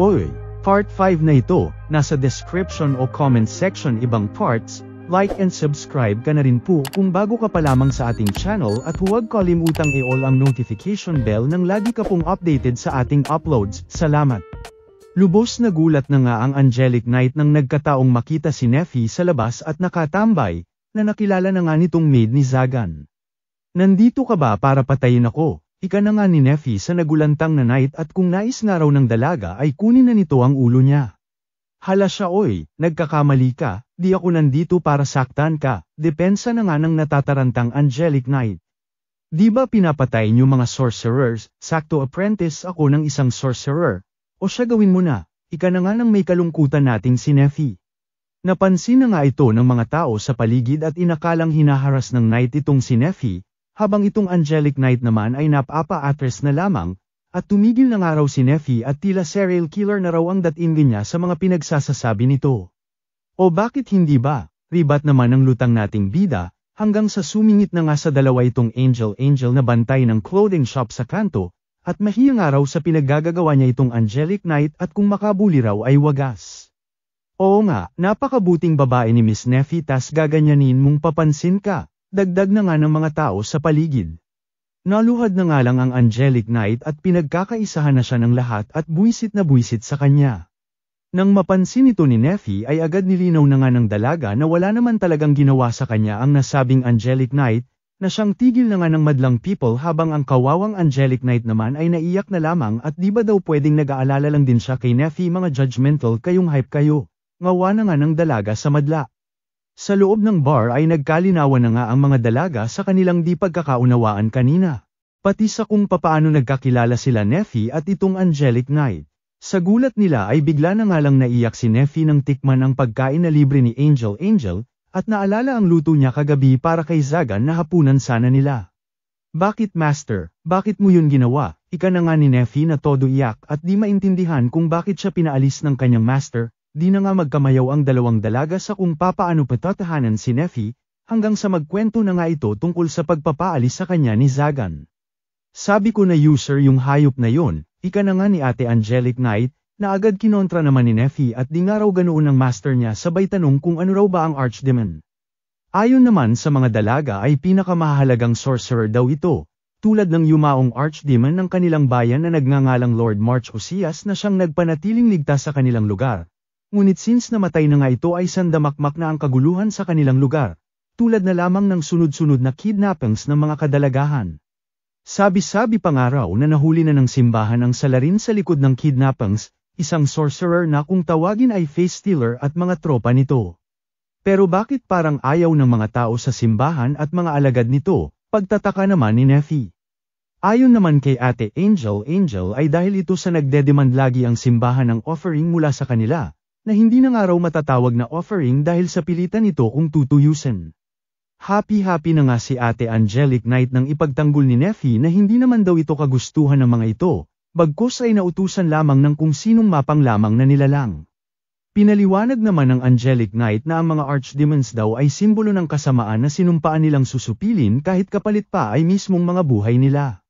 Oy! Part 5 na ito, nasa description o comment section ibang parts, like and subscribe ka na rin po kung bago ka pa lamang sa ating channel at huwag kalimutang i-all ang notification bell nang lagi ka pong updated sa ating uploads, salamat! Lubos na gulat na nga ang Angelic Knight nang nagkataong makita si Nefi sa labas at nakatambay, na nakilala na nga nitong maid ni Zagan. Nandito ka ba para patayin ako? Ika na nga ni Nefi sa nagulantang na night at kung nais nga raw ng dalaga ay kunin na nito ang ulo niya. Hala siya oy, nagkakamali ka, di ako nandito para saktan ka, depensa na nga ng natatarantang angelic knight. Di ba pinapatay niyo mga sorcerers, sakto apprentice ako ng isang sorcerer, o siya gawin mo na, ika na nga ng may kalungkutan nating si Nefi. Napansin na nga ito ng mga tao sa paligid at inakalang hinaharas ng knight itong si Nefi, habang itong angelic knight naman ay napapa-actress na lamang, at tumigil na araw si Neffy at tila serial killer na raw ang dating din niya sa mga pinagsasasabi nito. O bakit hindi ba, ribat naman ang lutang nating bida, hanggang sa sumingit na nga sa dalawa itong angel-angel na bantay ng clothing shop sa kanto, at mahiya nga raw sa pinaggagawa niya itong angelic knight at kung makabuli raw ay wagas. Oo nga, napakabuting babae ni Miss Neffy tas gaganyanin mong papansin ka. Dagdag na nga ng mga tao sa paligid. Naluhad na nga lang ang Angelic Knight at pinagkakaisahan na siya ng lahat at buwisit na buwisit sa kanya. Nang mapansin ito ni Nephi ay agad nilinaw na nga ng dalaga na wala naman talagang ginawa sa kanya ang nasabing Angelic Knight, na siyang tigil na nga ng madlang people habang ang kawawang Angelic Knight naman ay naiyak na lamang at di ba daw pwedeng nag-aalala lang din siya kay Nephi mga judgmental kayong hype kayo, ngawa na nga ng dalaga sa madla. Sa loob ng bar ay nagkalinawan na nga ang mga dalaga sa kanilang di pagkakaunawaan kanina. Pati sa kung papaano nagkakilala sila Neffy at itong Angelic Knight. Sa gulat nila ay bigla na nga lang naiyak si Neffy nang tikman ang pagkain na libre ni Angel Angel, at naalala ang luto niya kagabi para kay Zagan na hapunan sana nila. Bakit master, bakit mo yun ginawa? Ika na nga ni Neffy na todo iyak at di maintindihan kung bakit siya pinaalis ng kanyang master, Di na nga magkamayaw ang dalawang dalaga sa kung papaano patatahanan si Nefi, hanggang sa magkwento na nga ito tungkol sa pagpapaalis sa kanya ni Zagan. Sabi ko na user yung hayop na yon, ika na nga ni Ate Angelic Knight, na agad kinontra naman ni Nefi at di nga raw ganoon ang master niya sabay tanong kung ano raw ba ang Archdemon. Ayon naman sa mga dalaga ay pinakamahalagang sorcerer daw ito, tulad ng yumaong Archdemon ng kanilang bayan na nagngangalang Lord March Osias na siyang nagpanatiling ligtas sa kanilang lugar, Ngunit since namatay na nga ito ay sandamakmak na ang kaguluhan sa kanilang lugar, tulad na lamang ng sunod-sunod na kidnappings ng mga kadalagahan. Sabi-sabi pangaraw na nahuli na ng simbahan ang salarin sa likod ng kidnappings, isang sorcerer na kung tawagin ay face stealer at mga tropa nito. Pero bakit parang ayaw ng mga tao sa simbahan at mga alagad nito, pagtataka naman ni Nephi? Ayon naman kay Ate Angel Angel ay dahil ito sa nagdedemand lagi ang simbahan ng offering mula sa kanila, na hindi na nga raw matatawag na offering dahil sa pilitan nito kung tutuyusin. Happy-happy na nga si Ate Angelic Knight nang ipagtanggol ni Nephi na hindi naman daw ito kagustuhan ng mga ito, bagkus ay nautusan lamang ng kung sinong mapang lamang na nilalang. Pinaliwanag naman ng Angelic Knight na ang mga archdemons daw ay simbolo ng kasamaan na sinumpaan nilang susupilin kahit kapalit pa ay mismong mga buhay nila.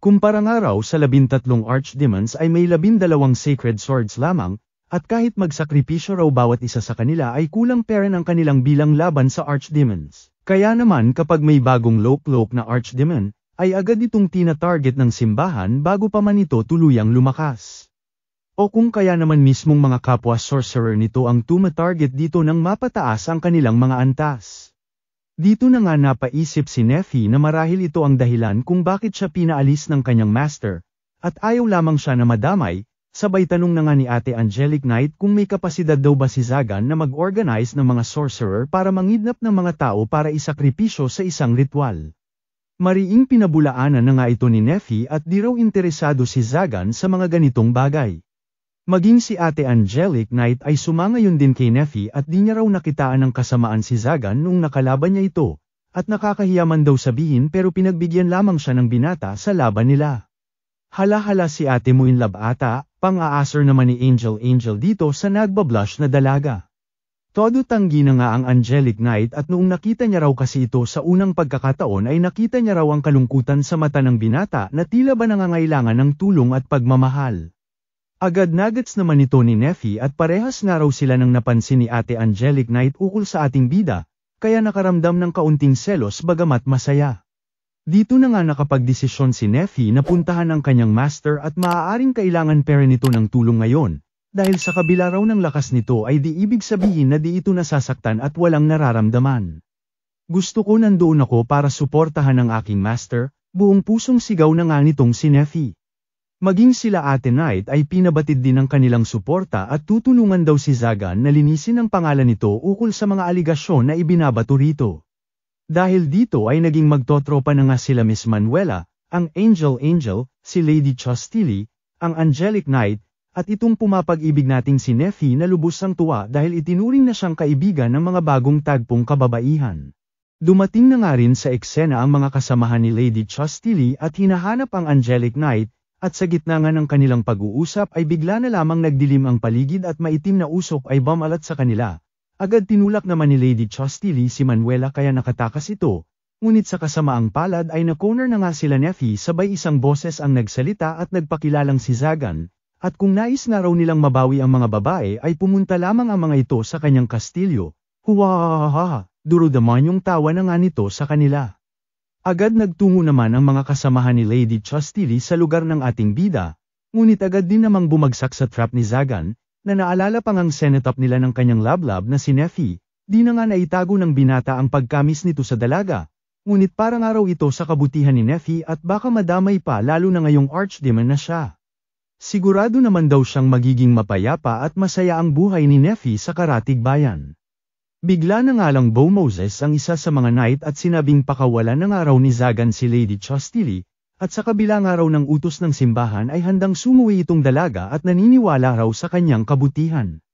Kumpara nga raw sa labintatlong archdemons ay may labindalawang sacred swords lamang, at kahit magsakripisyo raw bawat isa sa kanila ay kulang pera ng kanilang bilang laban sa Archdemons. Kaya naman kapag may bagong Loke-Loke na Archdemon, ay agad itong tina-target ng simbahan bago pa man ito tuluyang lumakas. O kung kaya naman mismong mga kapwa sorcerer nito ang tuma-target dito nang mapataas ang kanilang mga antas. Dito na nga napaisip si Nefi na marahil ito ang dahilan kung bakit siya pinaalis ng kanyang master, at ayaw lamang siya na madamay, Sabay tanong na nga ni Ate Angelic Knight kung may kapasidad daw ba si Zagan na mag-organize ng mga sorcerer para mangidnap ng mga tao para isakripisyo sa isang ritual. Mariing pinabulaanan na nga ito ni Nephi at di raw interesado si Zagan sa mga ganitong bagay. Maging si Ate Angelic Knight ay sumangayon din kay Nephi at di niya raw nakitaan ng kasamaan si Zagan nung nakalaban niya ito, at nakakahiyaman daw sabihin pero pinagbigyan lamang siya ng binata sa laban nila. Hala-hala si ate mo in love ata, pang-aasar naman ni Angel Angel dito sa nagbablush na dalaga. Todo tanggi na nga ang Angelic Knight at noong nakita niya raw kasi ito sa unang pagkakataon ay nakita niya raw ang kalungkutan sa mata ng binata na tila ba nangangailangan ng tulong at pagmamahal. Agad nagets naman ito ni Nephi at parehas nga raw sila nang napansin ni Ate Angelic Knight ukol sa ating bida, kaya nakaramdam ng kaunting selos bagamat masaya. Dito na nga nakapagdesisyon si Nephi na puntahan ang kanyang master at maaaring kailangan pera nito ng tulong ngayon, dahil sa kabila raw ng lakas nito ay di ibig sabihin na di ito nasasaktan at walang nararamdaman. Gusto ko nandoon ako para suportahan ang aking master, buong pusong sigaw na nga nitong si Nephi. Maging sila ate Knight ay pinabatid din ng kanilang suporta at tutulungan daw si Zagan na linisin ang pangalan nito ukol sa mga aligasyon na ibinabato rito. Dahil dito ay naging magtotropa na nga sila Miss Manuela, ang Angel Angel, si Lady Chastili, ang Angelic Knight, at itong pumapag-ibig nating si Nephi na lubos ang tuwa dahil itinuring na siyang kaibigan ng mga bagong tagpong kababaihan. Dumating na nga rin sa eksena ang mga kasamahan ni Lady Chastili at hinahanap ang Angelic Knight, at sa gitna nga ng kanilang pag-uusap ay bigla na lamang nagdilim ang paligid at maitim na usok ay bamalat sa kanila, Agad tinulak naman ni Lady Chastity si Manuela kaya nakatakas ito, ngunit sa kasamaang palad ay na-corner na nga sila ni Afi sabay isang boses ang nagsalita at nagpakilalang si Zagan, at kung nais na raw nilang mabawi ang mga babae ay pumunta lamang ang mga ito sa kanyang kastilyo, huwahahaha, durudaman yung tawa na nga nito sa kanila. Agad nagtungo naman ang mga kasamahan ni Lady Chastity sa lugar ng ating bida, ngunit agad din namang bumagsak sa trap ni Zagan, na naalala pa ngang senetap nila ng kanyang lablab na si Nefi, di na nga naitago ng binata ang pagkamis nito sa dalaga, ngunit parang araw ito sa kabutihan ni Nefi at baka madamay pa lalo na ngayong archdemon na siya. Sigurado naman daw siyang magiging mapayapa at masaya ang buhay ni Nefi sa karatig bayan. Bigla na nga lang Bo Moses ang isa sa mga knight at sinabing pakawalan ng araw ni Zagan si Lady Chastili, at sa kabila nga raw ng utos ng simbahan ay handang sumuwi itong dalaga at naniniwala raw sa kanyang kabutihan.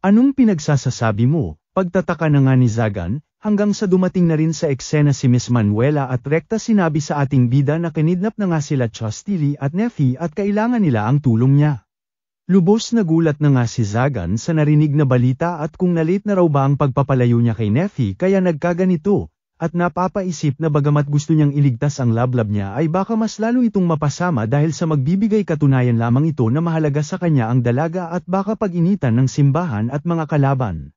Anong pinagsasasabi mo? Pagtataka na nga ni Zagan, hanggang sa dumating na rin sa eksena si Miss Manuela at rekta sinabi sa ating bida na kinidnap na nga sila Chastili at Nephi at kailangan nila ang tulong niya. Lubos na gulat na nga si Zagan sa narinig na balita at kung nalit na raw ba ang pagpapalayo niya kay Nephi kaya nagkaganito, at napapaisip na bagamat gusto niyang iligtas ang lablab niya ay baka mas lalo itong mapasama dahil sa magbibigay katunayan lamang ito na mahalaga sa kanya ang dalaga at baka paginitan ng simbahan at mga kalaban.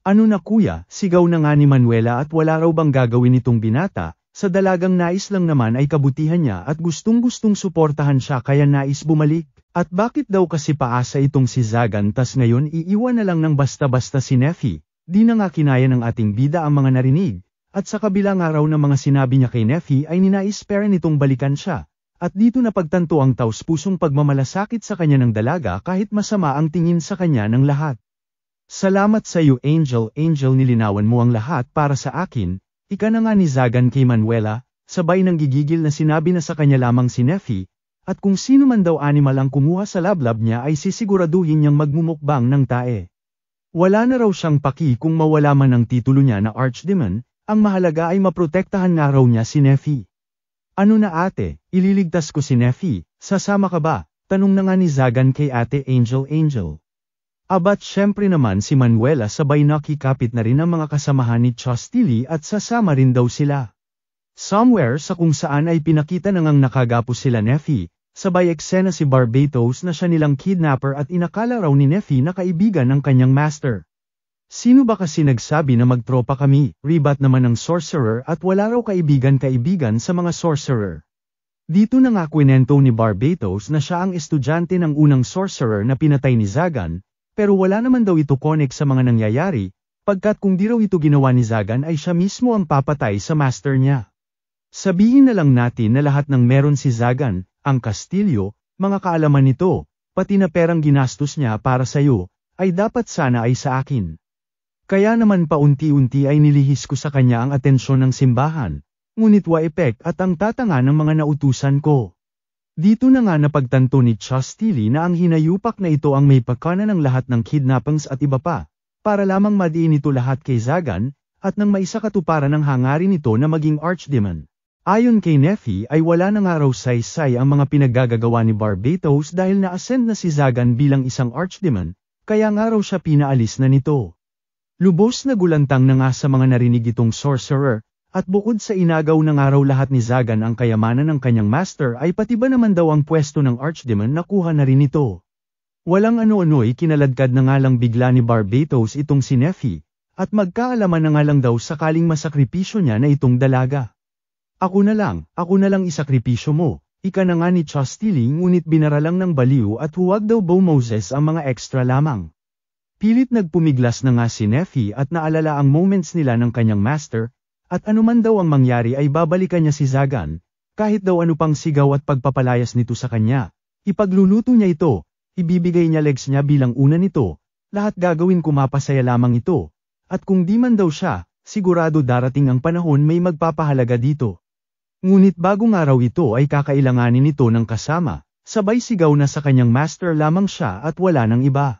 Ano na kuya, sigaw na nga ni Manuela at wala raw bang gagawin itong binata, sa dalagang nais lang naman ay kabutihan niya at gustong-gustong suportahan siya kaya nais bumalik. At bakit daw kasi paasa itong si Zagan tas ngayon iiwan na lang ng basta-basta si Nefi, di na nga kinaya ng ating bida ang mga narinig, at sa kabilang araw ng mga sinabi niya kay Nephi ay ninais pera nitong balikan siya, at dito napagtanto ang taus pagmamalasakit sa kanya ng dalaga kahit masama ang tingin sa kanya ng lahat. Salamat sa iyo Angel, Angel nilinawan mo ang lahat para sa akin, ika na nga ni Zagan kay Manuela, sabay ng gigigil na sinabi na sa kanya lamang si Nephi, at kung sino man daw animal ang kumuha sa lablab niya ay sisiguraduhin niyang magmumukbang ng tae. Wala na raw siyang paki kung mawala man ang titulo niya na Archdemon, ang mahalaga ay maprotektahan nga raw niya si Nefi. Ano na ate, ililigtas ko si Nefi, sasama ka ba? Tanong na nga ni Zagan kay ate Angel Angel. Abat syempre naman si Manuela sabay nakikapit na rin ang mga kasamahan ni Chostili at sasama rin daw sila. Somewhere sa kung saan ay pinakita na ngang nakagapo sila Nefi, sabay eksena si Barbatos na siya nilang kidnapper at inakala raw ni Nefi na kaibigan ng kanyang master. Sino ba kasi nagsabi na magtropa kami, ribat naman ng sorcerer at wala raw kaibigan-kaibigan sa mga sorcerer. Dito na nga kwento ni Barbatos na siya ang estudyante ng unang sorcerer na pinatay ni Zagan, pero wala naman daw ito connect sa mga nangyayari, pagkat kung di raw ito ginawa ni Zagan ay siya mismo ang papatay sa master niya. Sabihin na lang natin na lahat ng meron si Zagan, ang kastilyo, mga kaalaman nito, pati na perang ginastos niya para sa iyo, ay dapat sana ay sa akin. Kaya naman paunti-unti ay nilihis ko sa kanya ang atensyon ng simbahan, ngunit waepek at ang tatanga ng mga nautusan ko. Dito na nga napagtanto ni Chastili na ang hinayupak na ito ang may pakana ng lahat ng kidnappings at iba pa, para lamang madiin ito lahat kay Zagan, at nang maisakatuparan ng hangarin nito na maging archdemon. Ayon kay Nephi ay wala na nga raw saysay ang mga pinagagagawa ni Barbatos dahil na-ascend na si Zagan bilang isang archdemon, kaya nga raw siya pinaalis na nito. Lubos na gulantang na nga sa mga narinig itong sorcerer, at bukod sa inagaw ng araw lahat ni Zagan ang kayamanan ng kanyang master ay pati ba naman daw ang pwesto ng Archdemon na kuha na rin ito. Walang ano-ano'y kinaladkad na nga lang bigla ni Barbatos itong si Nefi, at magkaalaman na nga lang daw sakaling masakripisyo niya na itong dalaga. Ako na lang, ako na lang isakripisyo mo, ika na nga ni Chastili ngunit lang ng baliw at huwag daw Bo Moses ang mga extra lamang. Pilit nagpumiglas na nga si Nephi at naalala ang moments nila ng kanyang master, at anuman daw ang mangyari ay babalikan niya si Zagan, kahit daw ano pang sigaw at pagpapalayas nito sa kanya. Ipagluluto niya ito, ibibigay niya legs niya bilang una nito, lahat gagawin kumapasaya lamang ito. At kung di man daw siya, sigurado darating ang panahon may magpapahalaga dito. Ngunit bagong araw ito ay kakailanganin ito ng kasama, sabay sigaw na sa kanyang master lamang siya at wala ng iba.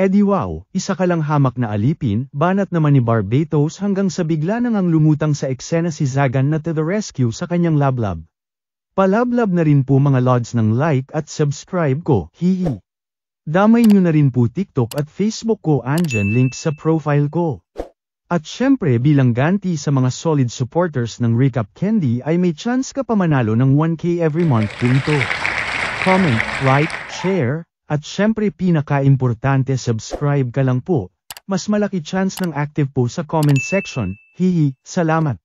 Eddie wow, isa ka lang hamak na alipin, banat naman ni Barbatos hanggang sa bigla nang ang lumutang sa eksena si Zagan na to the rescue sa kanyang lablab. Palablab na rin po mga lods ng like at subscribe ko, hihi. Damay nyo na rin po TikTok at Facebook ko andyan link sa profile ko. At syempre bilang ganti sa mga solid supporters ng Recap Candy ay may chance ka pa manalo ng 1k every month dito. Comment, like, share, at syempre pinaka-importante subscribe ka lang po, mas malaki chance ng active po sa comment section, hihi, salamat.